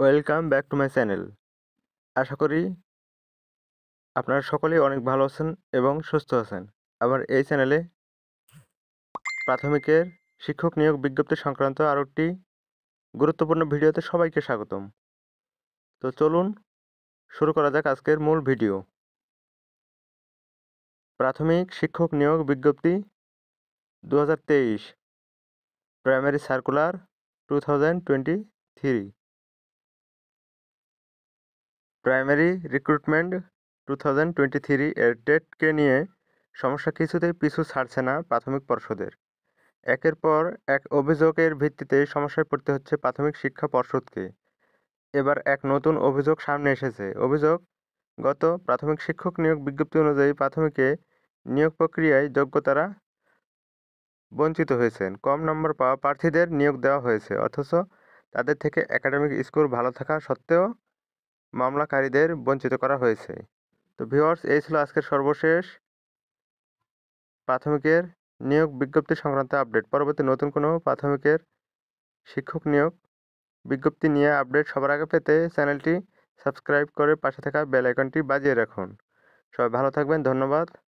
welcome back to my channel আশা করি আপনারা সকলেই অনেক ভালো আছেন এবং সুস্থ আছেন আমার এই চ্যানেলে প্রাথমিকের শিক্ষক নিয়োগ বিজ্ঞপ্তি সংক্রান্ত আরও একটি গুরুত্বপূর্ণ ভিডিওতে সবাইকে স্বাগতম তো চলুন শুরু করা যাক আজকের মূল ভিডিও প্রাথমিক শিক্ষক নিয়োগ বিজ্ঞপ্তি দু primary circular two thousand twenty three primary recruitment two thousand twenty three এর টেটকে নিয়ে সমস্যা কিছুতেই পিছু ছাড়ছে না প্রাথমিক পর্ষদের একের পর এক অভিযোগের ভিত্তিতে সমস্যায় পড়তে হচ্ছে প্রাথমিক শিক্ষা পর্ষদকে এবার এক নতুন অভিযোগ সামনে এসেছে অভিযোগ গত প্রাথমিক শিক্ষক নিয়োগ বিজ্ঞপ্তি অনুযায়ী প্রাথমিকে নিয়োগ প্রক্রিয়ায় যোগ্যতারা বঞ্চিত হয়েছেন কম নম্বর পাওয়া প্রার্থীদের নিয়োগ দেওয়া হয়েছে অথচ তাদের থেকে একাডেমিক স্কোর ভালো থাকা সত্ত্বেও মামলাকারীদের বঞ্চিত করা হয়েছে তো ভিওয়ার্স এই ছিল আজকের সর্বশেষ প্রাথমিকের নিয়োগ বিজ্ঞপ্তি সংক্রান্ত আপডেট পরবর্তী নতুন কোনো প্রাথমিকের শিক্ষক নিয়োগ বিজ্ঞপ্তি নিয়ে আপডেট সবার আগে পেতে চ্যানেলটি সাবস্ক্রাইব করে পাশে থাকা বেলাইকনটি বাজিয়ে রাখুন সবাই ভালো থাকবেন ধন্যবাদ